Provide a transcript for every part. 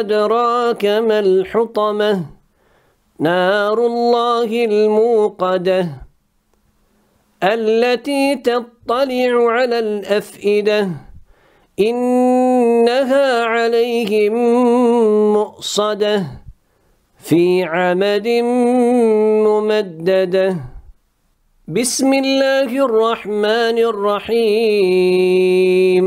أدراك ما الحطمة نار الله الموقدة التي تطلع على الأفئدة إنها عليهم مؤصدة في عمد ممددة بسم الله الرحمن الرحيم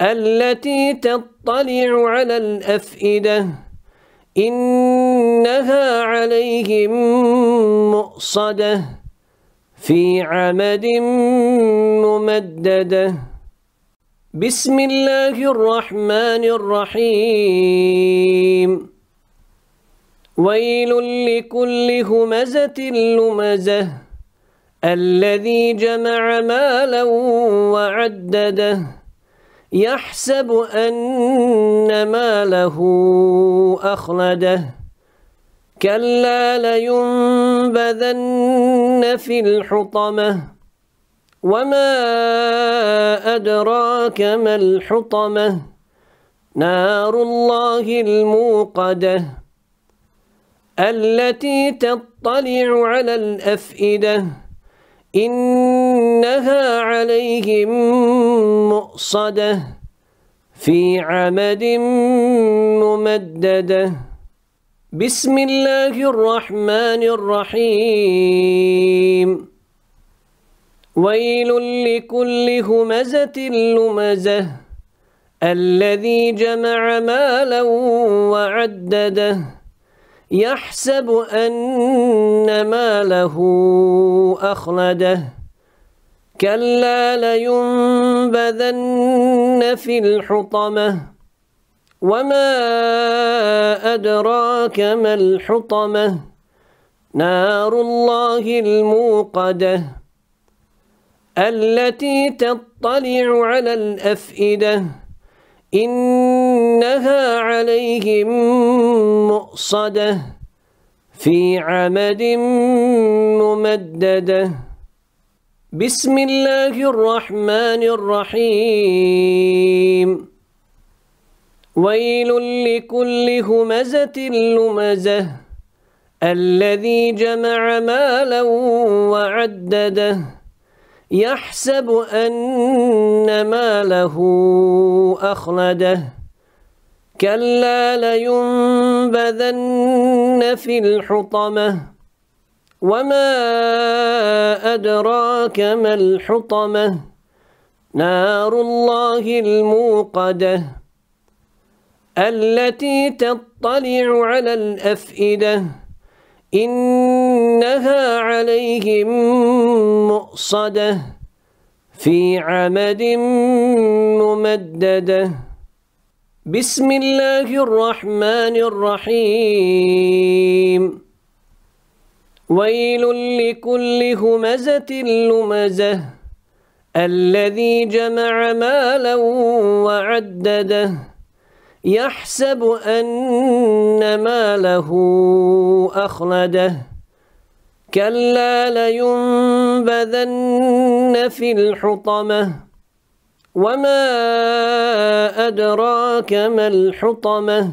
التي تطلع على الأفئدة إنها عليهم مؤصدة في عمد ممددة بسم الله الرحمن الرحيم ويل لكل همزة لمزة الذي جمع مالا وعدده يحسب أن ماله أخلده كلا لينبذن في الحطمة وما أدراك ما الحطمة نار الله الموقدة التي تطلع على الأفئدة إنها عليهم مؤصدة في عمد ممددة بسم الله الرحمن الرحيم ويل لكل همزة لمزة الذي جمع مالا وعدده يحسب أن ماله أخلده كلا لينبذن في الحطمة وما أدراك ما الحطمة نار الله الموقدة التي تطلع على الأفئدة إنها عليهم مؤصدة في عمد ممددة بسم الله الرحمن الرحيم ويل لكل همزة لمزة الذي جمع مالا وعدده يحسب أن ماله أخلده كلا لينبذن في الحطمة وما أدراك ما الحطمة نار الله الموقدة التي تطلع على الأفئدة إنها عليهم مؤصدة في عمد ممددة بسم الله الرحمن الرحيم ويل لكل همزة لمزة الذي جمع مالا وعدده يحسب أن ماله أخلده كلا لينبذن في الحطمة وما أدراك ما الحطمة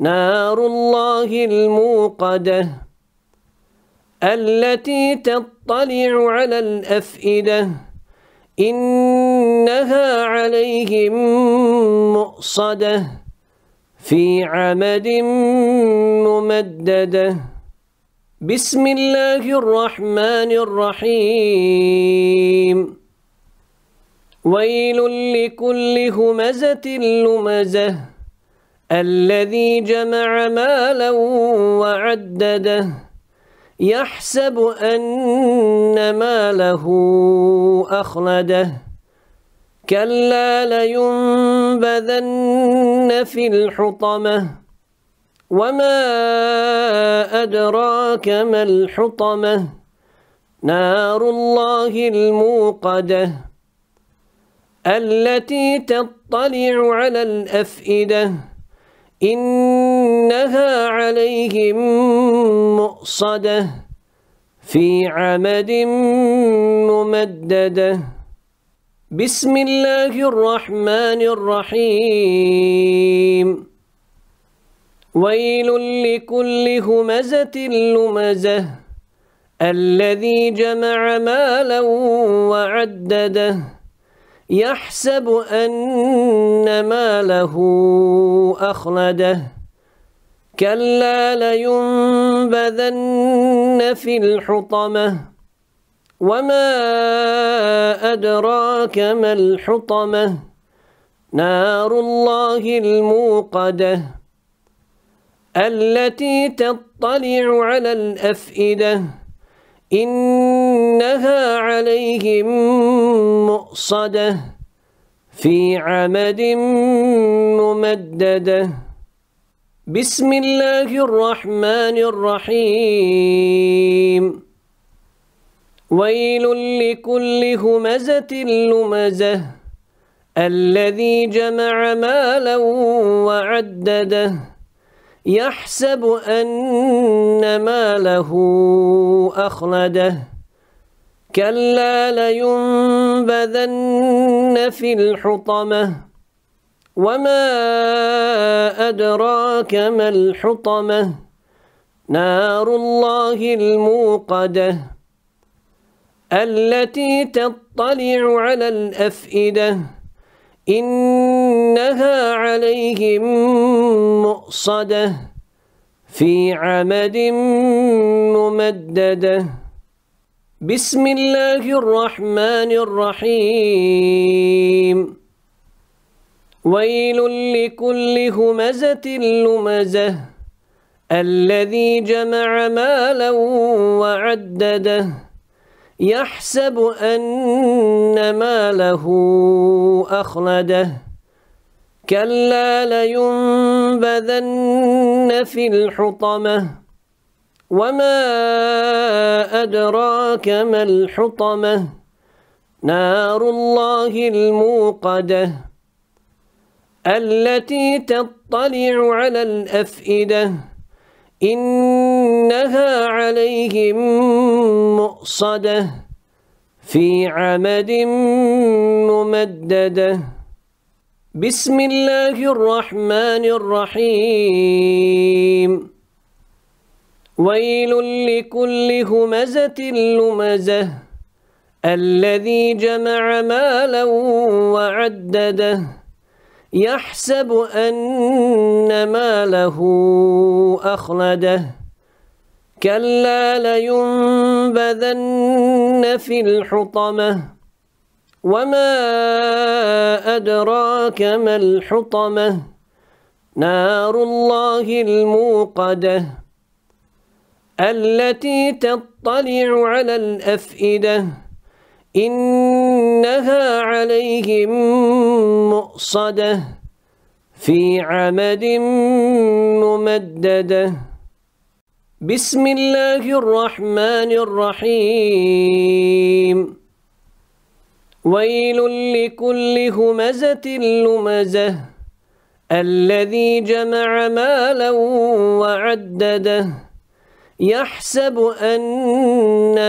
نار الله الموقدة التي تطلع على الأفئدة إنها عليهم مؤصدة في عمد ممددة بسم الله الرحمن الرحيم ويل لكل همزة لمزة الذي جمع مالا وعدده يحسب أن ماله أخلده كلا لينبذن في الحطمة وما أدراك ما الحطمة نار الله الموقدة التي تطلع على الأفئدة إنها عليهم مؤصدة في عمد ممددة بسم الله الرحمن الرحيم ويل لكل همزة لمزة الذي جمع مالا وعدده يحسب أن ماله أخلده كلا لينبذن في الحطمة وما أدراك ما الحطمة نار الله الموقدة التي تطلع على الأفئدة إنها عليهم مؤصدة في عمد ممددة بسم الله الرحمن الرحيم ويل لكل همزة لمزة الذي جمع مالا وعدده يحسب أن ماله أخلده كلا لينبذن في الحطمة وما أدراك ما الحطمة نار الله الموقدة التي تطلع على الأفئدة إنها عليهم مؤصدة في عمد ممددة بسم الله الرحمن الرحيم ويل لكل همزة لمزة الذي جمع مالا وعدده يحسب أن ماله أخلده كلا لينبذن في الحطمة وما أدراك ما الحطمة نار الله الموقدة التي تطلع على الأفئدة إنها عليهم مؤصدة في عمد ممددة بسم الله الرحمن الرحيم ويل لكل همزة لمزة الذي جمع مالا وعدده يحسب أن ماله أخلده كلا لينبذن في الحطمة وما أدراك ما الحطمة نار الله الموقدة التي تطلع على الأفئدة إنها عليهم مؤصدة في عمد ممددة بسم الله الرحمن الرحيم ويل لكل همزة لمزة الذي جمع مالا وعدده يحسب أن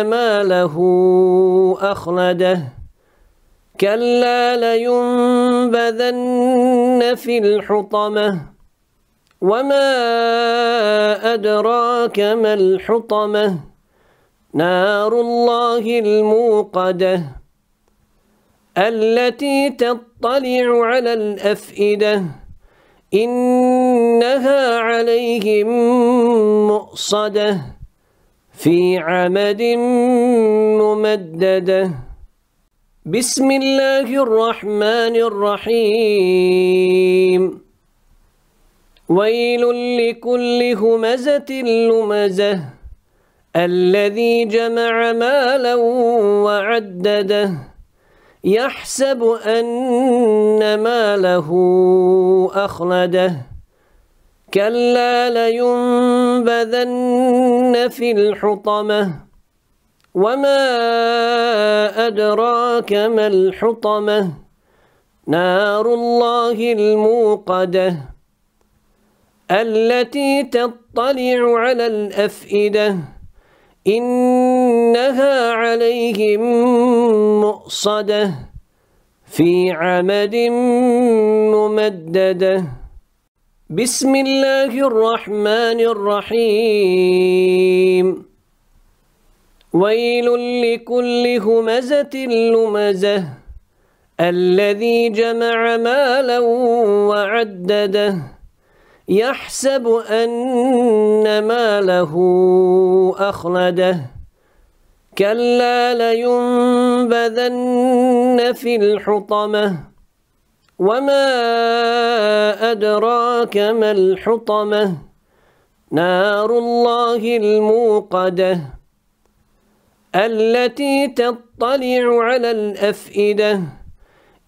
ماله أخلده كلا لينبذن في الحطمة وما أدراك ما الحطمة نار الله الموقدة التي تطلع على الأفئدة إنها عليهم مؤصدة في عمد ممددة بسم الله الرحمن الرحيم ويل لكل همزة لمزة الذي جمع مالا وعدده يحسب أن ماله أخلده كلا لينبذن في الحطمة وما أدراك ما الحطمة نار الله الموقدة التي تطلع على الأفئدة إنها عليهم مؤصدة في عمد ممددة بسم الله الرحمن الرحيم ويل لكل همزة لمزة الذي جمع مالا وعدده يحسب أن ماله أخلده كلا لينبذن في الحطمة وما أدراك ما الحطمة نار الله الموقدة التي تطلع على الأفئدة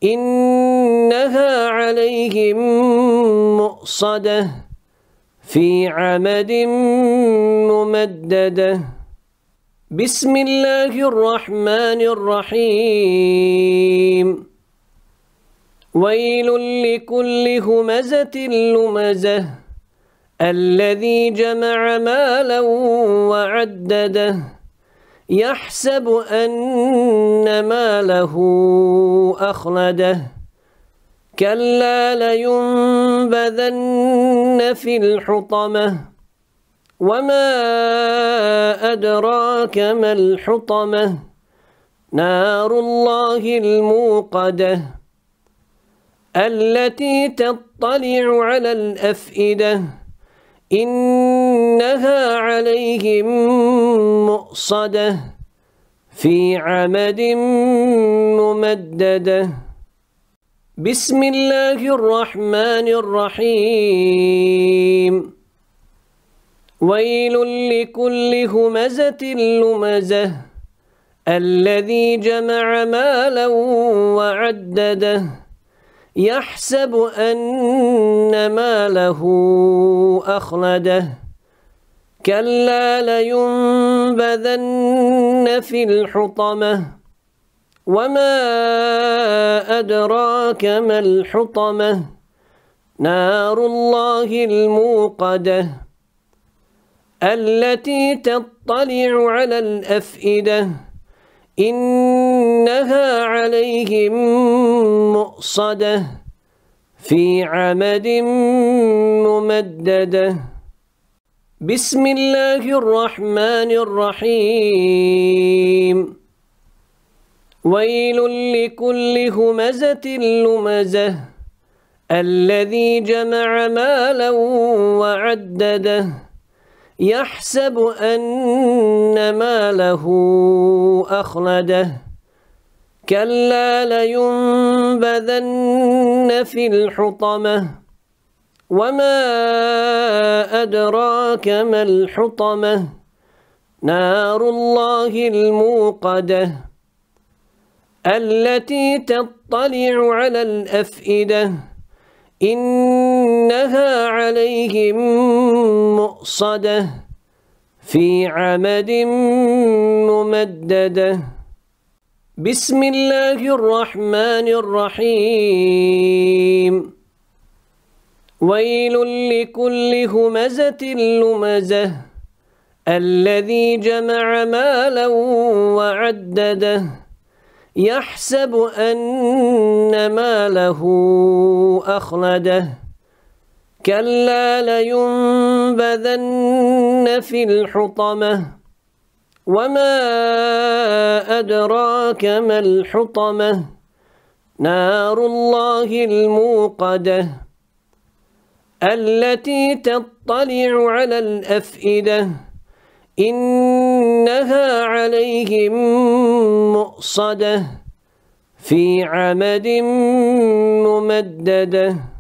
إنها عليهم مؤصدة في عمد ممددة بسم الله الرحمن الرحيم ويل لكل همزة لمزة الذي جمع مالا وعدده يحسب أن ماله أخلده كلا لينبذن في الحطمة وما أدراك ما الحطمة نار الله الموقدة التي تطلع على الأفئدة إنها عليهم مؤصدة في عمد ممددة بسم الله الرحمن الرحيم ويل لكل همزة لمزة الذي جمع مالا وعدده يحسب أن ماله أخلده كلا لينبذن في الحطمة وما أدراك ما الحطمة نار الله الموقدة التي تطلع على الأفئدة إنها عليهم مؤصدة في عمد ممددة بسم الله الرحمن الرحيم ويل لكل همزة لمزة الذي جمع مالا وعدده يحسب أن ماله أخلده كلا لينبذن في الحطمة وما أدراك ما الحطمة نار الله الموقدة التي تطلع على الأفئدة إنها عليهم مؤصدة في عمد ممددة بسم الله الرحمن الرحيم ويل لكل همزة لمزة الذي جمع مالا وعدده يحسب أن ماله أخلده كلا لينبذن في الحطمة وما أدراك ما الحطمة نار الله الموقدة التي تطلع على الأفئدة إنها عليهم مؤصدة في عمد ممدده